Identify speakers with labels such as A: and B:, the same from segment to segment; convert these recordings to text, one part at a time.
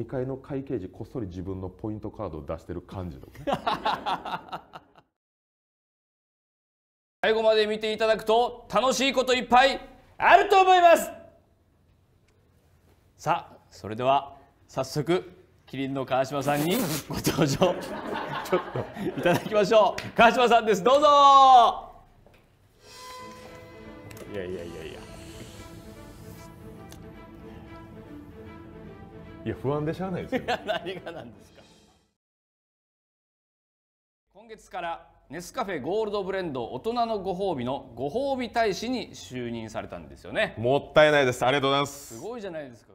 A: 2階の会計時こっそり自分のポイントカードを出してる感じの
B: 最後まで見ていただくと楽しいこといっぱいあると思いますさあそれでは早速キリンの川島さんにご登場 ちょっといただきましょう川島さんですどうぞ
A: いやいやいやいや不安でしゃあないですよ、
B: 何がなんですか今月からネスカフェゴールドブレンド大人のご褒美のご褒美大使に就任されたんですよねもったいないですありがとうございますすごいじゃないですか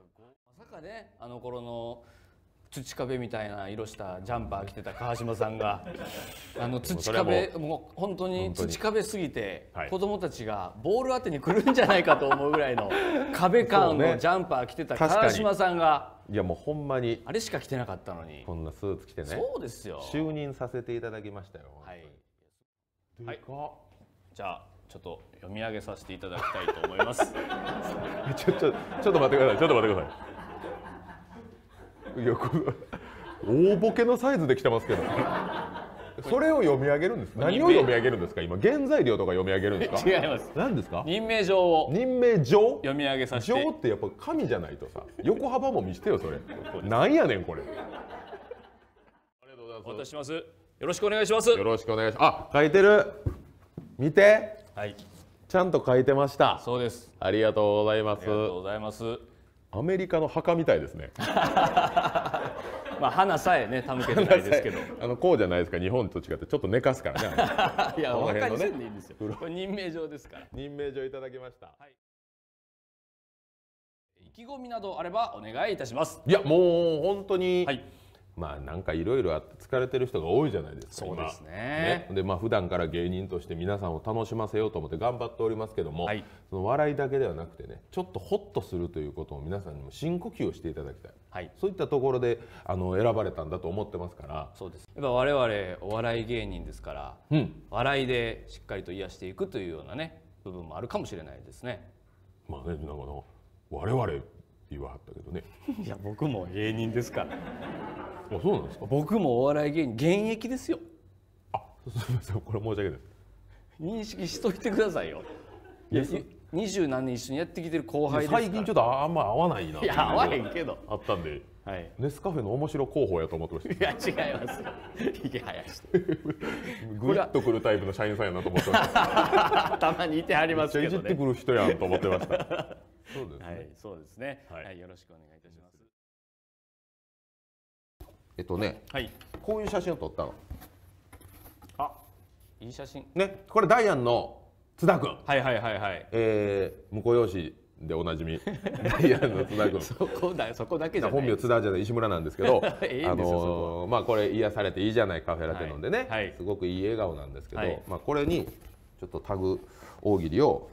B: まさかねあの頃の土壁みたいな色したジャンパー着てた川島さんが あの土壁もう本当に土壁すぎて子供たちがボール当てに来るんじゃないかと思うぐらいの壁感のジャンパー着てた川島さんが
A: いやもうほんまにあれしか着てなかったのにこんなスーツ着てねそうですよ就任させていただきましたよは
B: いはい、じゃあちょっと読み上げさせていただきたいと思
A: います ちょちょちょっと待ってくださいちょっと待ってくださいいやこ大ボケのサイズで来てますけどそれを読み上げるんです何を読み上げるんですか今原材料とか読み上げるんですか 違います何ですか任命状を任命状読み上げさせて状ってやっぱ神じゃないとさ横幅も見せてよそれなんやねんこれあ
B: りがとうございますお渡ししますよろしくお願いしますよろしくお
A: 願いしますあ書いてる見てはいちゃんと書いてましたそうですありがとうございますありがとうございますアメリカの墓みたいですね まあ花さえね手向けてないですけどあのこうじゃないですか日本と違ってちょっと寝かすからね いや分かりせんでいいんですよこ
B: れ任命状ですから任命状いただきました、はい意気込み
A: などあればお願いいたしますいやもう本当に、はい、まあなんかいろいろあって疲れてる人が多いじゃないですかそうですね、ね、でまあ普段から芸人として皆さんを楽しませようと思って頑張っておりますけども、はい、その笑いだけではなくてねちょっとホッとするということを皆さんにも深呼吸をしていただきたいはい、そういったところであの選ばれたんだと思ってますからそうです
B: やっぱ我々お笑い芸人ですから、うん、笑いでしっかりと癒していくというようなね部分もあるかもしれないですね。まあねなんかの我々言わはったけどね いや僕も芸人ですからあそうなんですか僕もお笑い芸人現役ですよ
A: あすみませんこれ申し訳ない
B: 認識しといてくださいよいや二十何年一緒にやってきてる後輩ですから最近ちょっとあんま合わないないや合わへんけ
A: どあったんで、はい、ネスカフェの面白候補やと思ってましたいや違いますひげ 生やして グッとくるタイプの社員さんやなと思ってました たまにいてはりますけどねいじってくる人やんと思ってましたそうですねはい
B: そうですね、はい、はい、よろしくお願いいたします
A: えっとね、はい、こういう写真を撮ったのあいい写真ねこれダイアンの津田君はいはいはいはいえー、婿養子でおなじみダイアンの津田君 そこだそこだけじゃ本名津田じゃない石村なんですけど あのー、まあこれ癒されていいじゃないカフェラテ飲んでね、はいはい、すごくいい笑顔なんですけど、はい、まあこれにちょっとタグ大喜利を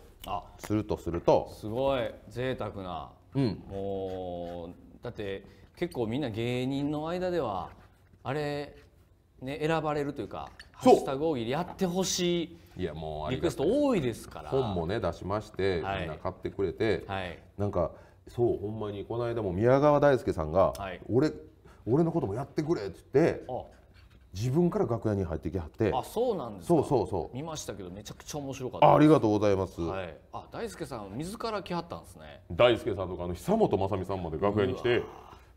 A: するとするとす
B: ごい贅沢な、うん、もうだって結構みんな芸人の間ではあれね、選ばれるというかハッシュタグ
A: 大喜利やってほしいいやもうリクエスト多いですから本もね出しまして、はい、みんな買ってくれて、はい、なんかそうほんまにこの間も宮川大輔さんが、はい、俺俺のこともやってくれって言って自分から楽屋に入ってきはってあそ
B: うなんですそうそうそう見ましたけどめちゃくちゃ面白かったありが
A: とうございます、はい、
B: あ大輔さん自ら来はったんですね
A: 大輔さんとかあの久本雅美さんまで楽屋に来て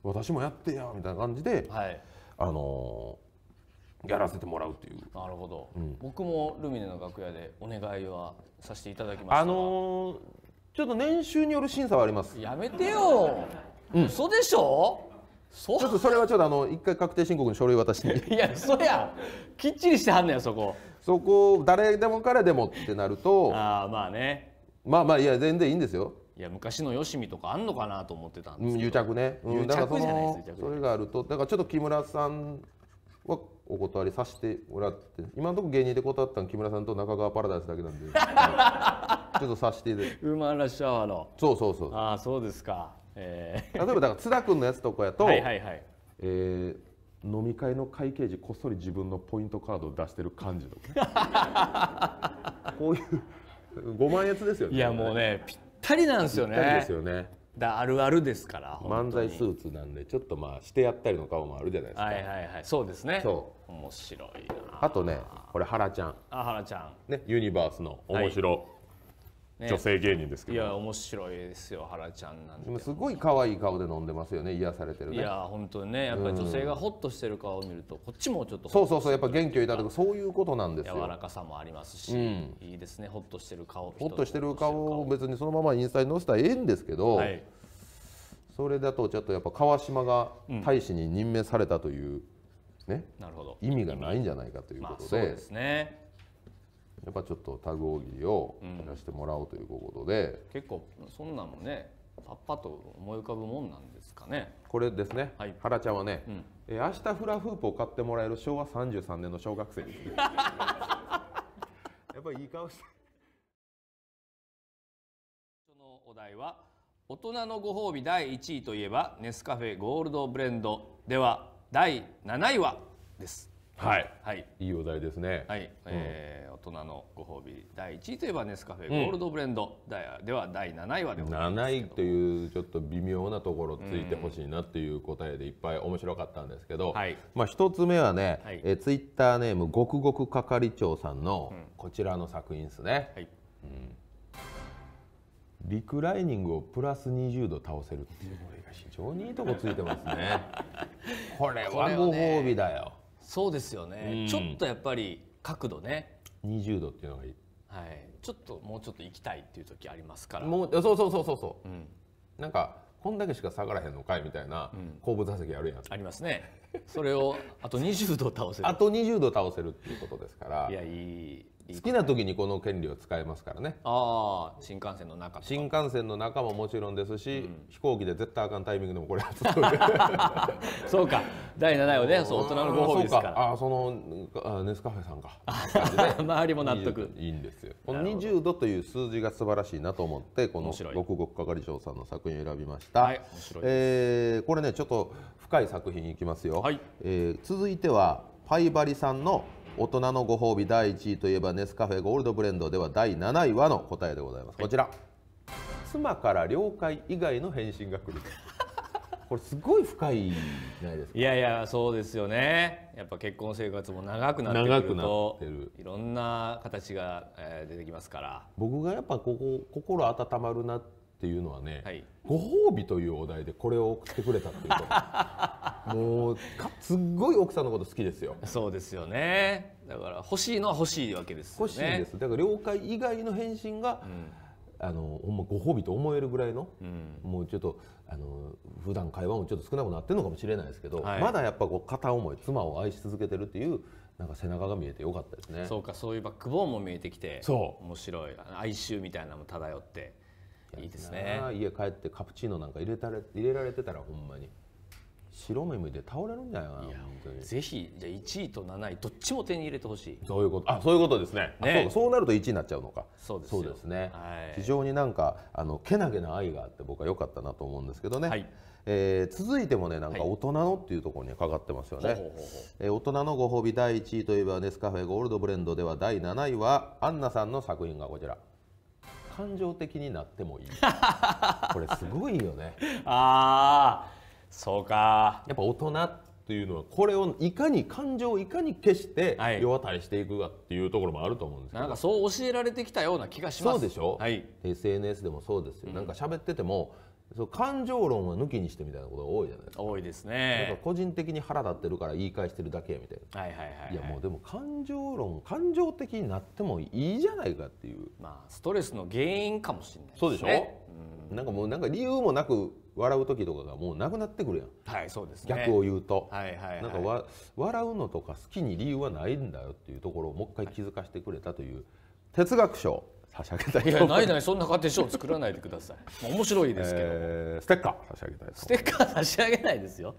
A: 私もやってやみたいな感じで、はい、あのーやらせてもらうというなるほど、うん、
B: 僕もルミネの楽屋でお願いはさせていただきましたあの
A: ー、ちょっと年収による審査はありますやめてよ、うん、嘘でしょちょっとそれはちょっとあの一回確定申告の書類渡して いやそやきっちりしてはんねよそこそこ誰でも彼でもってなるとああまあねまあまあいや全然いいんですよいや昔のよしみとかあんのかなと思ってたんですけど、うん、癒着ね、うん、癒着じゃないですそれがあるとだからちょっと木村さんはお断りさせてもらって今のところ芸人で断ったの木村さんと中川パラダイスだけなんで ちょっとさしてウーマンラッシュアワーのそうそうそうああそうですか、えー、例えばだから津田君のやつとかやとはい、えー、飲み会の会計時こっそり自分のポイントカードを出してる感じとか こういう5万円ですよねいやもうねぴったりなんですよねぴったりですよねだあるあるですから漫才スーツなんでちょっとまあしてやったりの顔もあるじゃないですかはいはいはいそうですねそう面白いなあとねこれハラちゃんあハラちゃんねユニバースの面白、ね、女性芸人ですけどいや
B: 面白いですよハラちゃんな
A: んてすごい可愛い顔で飲んでますよね癒されてるねいや本当
B: にねやっぱり女性がホッとしてる顔を見ると、うん、こっちもちょっとそうそうそうやっぱ元
A: 気をいただくそういうことなんですよ柔ら
B: かさもありますし、うん、いいですねホッとしてる顔ホッとして
A: る顔を別にそのままインスタに載せたらええんですけど、はい、それだとちょっとやっぱ川島が大使に任命されたという、うん、ねなるほど意味がないんじゃないかということで、まあ、そうですねやっぱちょっとタグ大喜利をやらせてもらおうということで、うん、結構そんなんねパッパと思い浮かぶもんなんですかねこれですね、はい、原ちゃんはね、うん、えー、明日フラフープを買ってもらえる昭和33年の小学生です やっぱりいい顔して
B: そのお題は大人のご褒美第1位といえばネスカフェゴールドブレンドでは第7位はですはい、はい、いいお題ですね。はい、
A: え
B: ー、大人のご褒美第1位といえばネスカフェゴールドブレンド、うん、では第
A: 7位はでございます7位というちょっと微妙なところついてほしいなっていう答えでいっぱい面白かったんですけど、うん、まあ一つ目はね、はい、えツイッターネームごくごく係長さんのこちらの作品ですね。はい、うんリクライニングをプラス20度倒せるっていうこれが非常にいいとこついてますね これはご褒美だよ、そうですよね、ちょっとやっぱり角度ね20度っていうのがいい、はい、ちょっともうちょっと行きたいっていう時ありますからもうそうそうそうそうそう、うん、なんかこんだけしか下がらへんのかいみたいな後部座席あるやん、うん、ありますねそれをあと20度倒せるあと20度倒せるっていうことですからいやいい好きな時にこの権利を使えますからねああ新幹線の中新幹線の中ももちろんですし、うん、飛行機で絶対あかんタイミングでもこれ そうか第7位はねそう大人のご褒美ですからあそのあネスカフェさんか 周りも納得いいんですよこの20度という数字が素晴らしいなと思ってこの六国係長さんの作品を選びました、はい、えー、これねちょっと深い作品いきますよ、はい、えー、続いてはパイバリさんの大人のご褒美第1位といえばネスカフェゴールドブレンドでは第7位はの答えでございます、こちら妻から了解以外の返信が来る これすごい深いじゃないですかいや
B: いやそうですよねやっぱ結婚生活も長くなってくるといろんな形が出てきますから
A: 僕がやっぱここ心温まるなってっていうのはね、はい、ご褒美というお題でこれを送ってくれたっていうと もうすっごい奥さんのこと好きですよそうですよねだから欲しいのは欲しいわけですよね欲しいですだから了解以外の返信が、うん、あのほんまご褒美と思えるぐらいの、うん、もうちょっとあの普段会話もちょっと少なくなってるのかもしれないですけど、はい、まだやっぱこう片思い妻を愛し続けてるっていうなんか背中が見えてよかったですねそ
B: うかそういうバックボーンも見えてきてそう面白い哀愁みたいなのも漂って
A: いいですね家帰ってカプチーノなんか入れたれ入れられてたらほんまに白目向いて倒れるんじゃないかなぜひじゃあ1位と7位どっちも手に入れてほしいそういうことあそういうことですね、ね、そうそうなると1位になっちゃうのかそうですね、はい、非常になんかあのけなげな愛があって僕は良かったなと思うんですけどね、はい、えー、続いてもねなんか大人のっていうところにかかってますよね、え大人のご褒美第1位といえばネスカフェゴールドブレンドでは第7位はアンナさんの作品がこちら「感情的になってもいい これすごいよねああそうかやっぱ大人っていうのはこれをいかに感情をいかに消して世渡りしていくかっていうところもあると思うんですけど、はい、なんかそう教えられてきたような気がしますそうでしょ、はい、SNS でもそうですよ、うん、なんか喋っててもそう感情論は抜きにしてみたいなことが多いじゃないですか多いですねなんか個人的に腹立ってるから言い返してるだけみたいなはいはいはい、はい、いやもうでも感情論感情的になってもいいじゃないかっていうまあストレスの原因かもしれない、ね、そうでしょ、うん、なんかもうなんか理由もなく笑う時とかがもうなくなってくるやんはいそうです、ね、逆を言うと、はいはい、はい、なんかわ笑うのとか好きに理由はないんだよっていうところをもう一回気づかせてくれたという哲学賞差し上げたいいやないないそんな家庭書を作らないでください面白いですけど、えー、ステッカー差し上げたいステッカー差し上げないですよ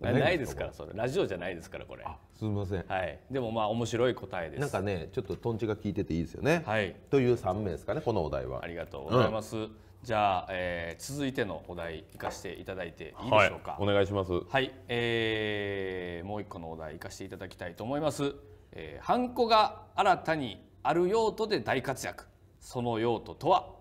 B: ないですか
A: らそれラジオじゃないですからこれすみません、はい、でもまあ面白い答えですなんかねちょっととんちが効いてていいですよね、はい、という三名ですかねこのお題はありがとうございます、うん、
B: じゃあ、えー、続いてのお題いかしていただいていいでしょうか、はい、お
A: 願いしますはい、
B: えー、もう一個のお題いかしていただきたいと思います、えー、ハンコが新たにある用途で大活躍その用途とは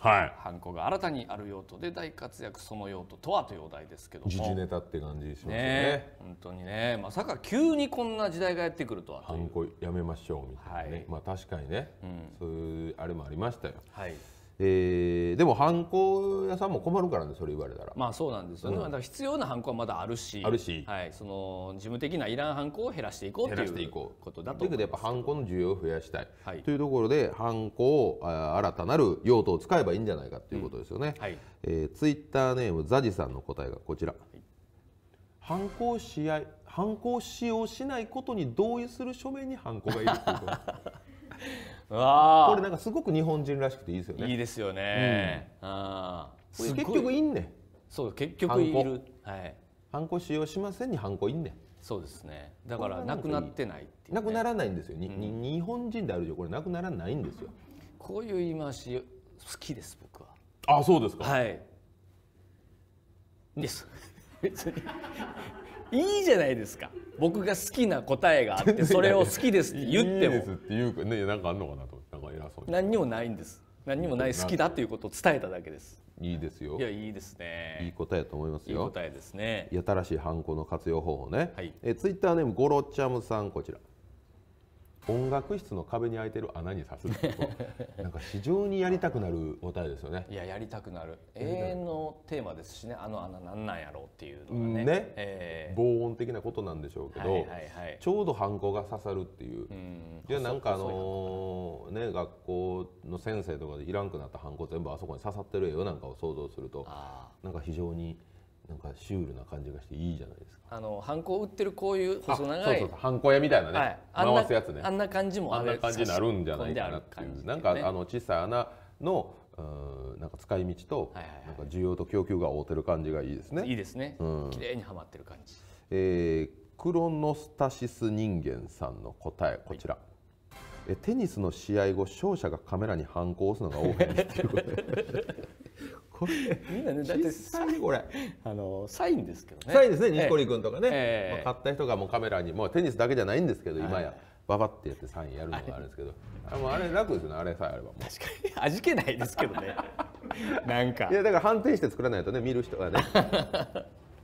B: はい、ハンコが新たにある用途で大活躍その用途とはというお題ですけども時事
A: ネタって感じしますねね本当にねまさ
B: か急にこんな時代がやってくるとは
A: ハンコやめましょうみたいなね、はい、まあ確かにね、うん、そういうあれもありましたよはいえー、でも犯行屋さんも困るからねそれ言われたらまあそう
B: なんですよね、うん、だから必要な
A: 犯行はまだあるしあ
B: るし、はい、その事務的ないらん犯行を減らしていこうということだと思いますということでやっぱ
A: ハンの需要を増やしたい、はい、というところで犯行を新たなる用途を使えばいいんじゃないかということですよね、うん、はい、えー、ツイッターネームザジさんの答えがこちら、はい、ハンコをし合いハンを使用しないことに同意する書面にハンがいるということ これなんかすごく日本人らしくていいですよねいいですよね、うん、あ結局いんねんそう結局いるはいハンコ使用しませんにハンコいんねんそうですねだからなくなってないていう、ね、なくならないんですよ、うん、日本人である以上これなくならないんですよこういう言い回し好きです僕はあそうですかは
B: いです別にいいじゃないですか僕が好きな答えがあって それを好きですって言ってもいいです
A: っていうかねなんかあんのかなとなんか偉そうに
B: 何にもないんです何にもない好きだということを伝えただ
A: けですいいですよいやいいですねいい答えだと思いますよいい答えですね新しいハンコの活用方法ね、はい、えツイッターネームゴロチャムさんこちら音楽室の壁に開いてる穴に刺すってことなんか非常にやりたくなるお便ですよねいややりたくなる永遠のテーマですしねあの穴なんなんやろうっていうのがねね、えー、防音的なことなんでしょうけど、はいはいはい、ちょうどハンコが刺さるっていうじゃあなんかあのー、ね学校の先生とかでいらんくなったハンコ全部あそこに刺さってる絵をなんかを想像するとなんか非常に。なんかシュールな感じがしていいじゃないです
B: か。あのハンコ売ってるこういう細長い
A: ハンコ屋みたいなね、はい、回すやつね。あんな感じもあんな感じになるんじゃないかなっていう。なんか、あの小さい穴のうんなんか使い道と、はいはいはい、なんか需要と供給が合うてる感じがいいですね。いいですね。うん、綺麗にはまってる感じ。えー、クロノスタシス人間さんの答えこちら。はいテニスの試合後勝者がカメラに反抗を押すのが多いっていうことで
B: これみんなねだってサインこれあのサインですけどねサインですね錦織
A: 君とかね、えー、まあ、買った人がもうカメラにもテニスだけじゃないんですけど今や。ばばってやってサインやるのがあるんですけどあもあれ楽ですよねあれさえあれば確かに味気ないですけどね なんかいやだから反転して作らないとね見る人がね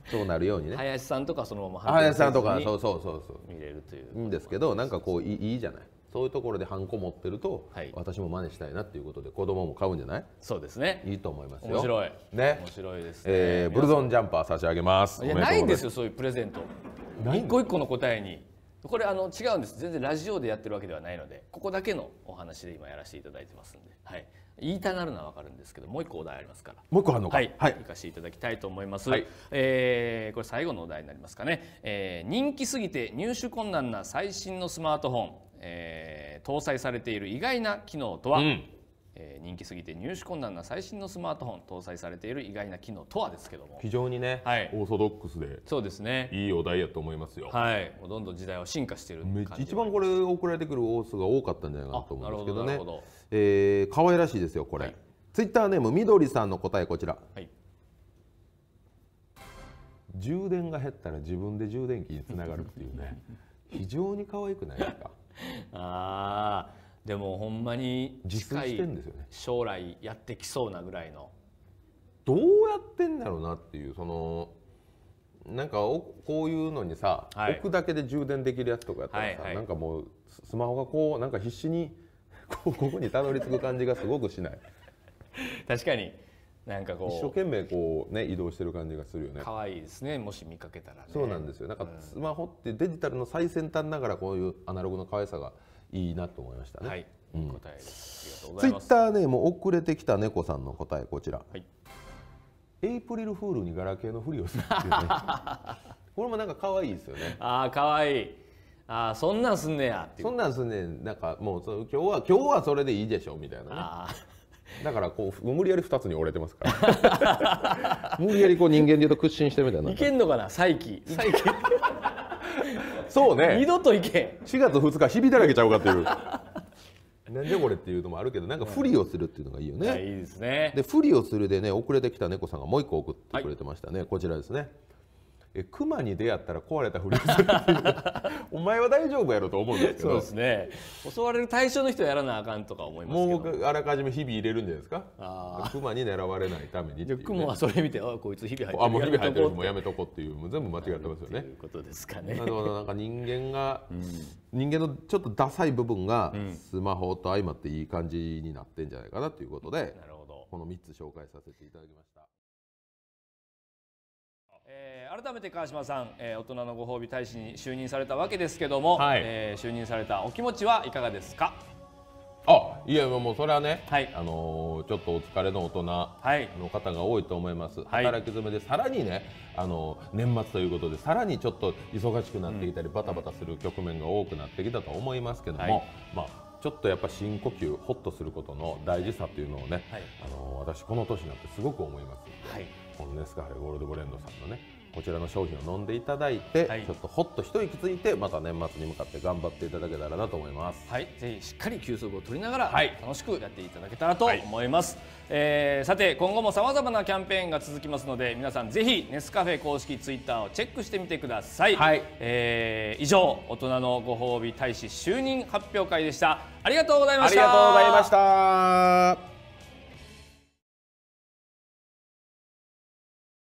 A: そ うなるようにね林さん
B: とかそのまま林さんとかそうそうそうそう見れるとい
A: ういいんですけどなんかこういいいいじゃないそういうところでハンコ持ってると、はい、私も真似したいなっていうことで子供も買うんじゃないそうですねいいと思いますよ面白いね面白いですね、えー、ブルゾンジャンパー差し上げますいやないんですよそういうプレゼント一個一個の答えに
B: これあの違うんです全然ラジオでやってるわけではないのでここだけのお話で今やらせていただいてますんで、はい、言いたなるのはわかるんですけどもう一個お題ありますからもう一個あるのかはい、はい、行かせていただきたいと思います、はい、えー、これ最後のお題になりますかね、えー、人気すぎて入手困難な最新のスマートフォンえー、搭載されている意外な機能とは、うん、えー、人気すぎて入手困難な最新のスマートフォン搭載されている意外な機能とはですけども
A: 非常にね、はい、オーソドックスで
B: そうですねいいお題やと思いますよはいどんどん時代は進化してる一
A: 番これ送られてくるオースが多かったんじゃないかなと思うんですけどねどえー、可愛らしいですよこれ、はい、ツイッターネームみどりさんの答えこちら、はい、充電が減ったら自分で充電器につながるっていうね非常に可愛くないですか あ
B: あでもほんまに近い将来やってきそうなぐらいの、ね、
A: どうやってんだろうなっていうそのなんかこういうのにさ、はい、置くだけで充電できるやつとかやったらさ、はいはい、なんかもうスマホがこうなんか必死にここにたどり着く感じがすごくしない確かになんかこう一生懸命こうね移動してる感じがするよね可愛いですねもし見かけたら、ね、そうなんですよなんかスマホってデジタルの最先端ながらこういうアナログの可愛さがいいなと思いましたね、はい、うん、答えですありがとうございますツイッターねもう遅れてきた猫さんの答えこちら、はい、エイプリルフールにガラケーのふりをするっていうね これもなんか可愛いですよねああ可愛いああそんなんすんねやそんなんすんねなんかもう今日は今日はそれでいいでしょうみたいなねだからこう無理やり二つに折れてますから 無理やりこう人間でいうと屈伸してみたいないけんのかな再起再起 そうね二度といけん4月2日ひびだらけちゃうかっていう
B: な
A: んでこれっていうのもあるけどなんかふりをするっていうのがいいよね、はい、いいですねでふりをするでね遅れてきた猫さんがもう一個送ってくれてましたね、はい、こちらですねえ熊に出会ったら壊れたふりをする お前は大丈夫やろと思うんですけどそうですね襲われる対象の人はやらなあかんとか思いますけどもうあらかじめ日々入れるんじゃないですかあ熊に狙われないために、ね、クはそれ見てあこいつ日々入ってるあもう日々入ってるもうやめとこっていうもう全部間違ってますよねということですかねなるほどなんか人間が、うん、人間のちょっとダサい部分がスマホと相まっていい感じになってんじゃないかなということで、うん、なるほどこの3つ紹介させていただきました
B: 改めて川島さん、えー、大人のご褒美大使に就任されたわけですけども、はい、えー、就任されたお気持ちはいかがですか
A: あいやもうそれはね、はい、あのー、ちょっとお疲れの大人の方が多いと思います、はい、働き詰めでさらにね、あのー、年末ということでさらにちょっと忙しくなってきたり、うん、バタバタする局面が多くなってきたと思いますけども、はい、まあちょっとやっぱ深呼吸ほっとすることの大事さというのをね、はい、あの私この年になってすごく思いますで、はい、このネスカフェゴールドブレンドさんのねこちらの商品を飲んでいただいて、はい、ちょっとほっと一息ついてまた年末に向かって頑張っていただけたらなと思いますはい
B: ぜひしっかり休息を取りながら、はい、楽しくやっていただけたらと思います、はい、えー、さて今後もさまざまなキャンペーンが続きますので皆さんぜひネスカフェ公式ツイッターをチェックしてみてください、はい、えー、以上大人のご褒美大使就任発表会でしたありがとうございましたありがとうございました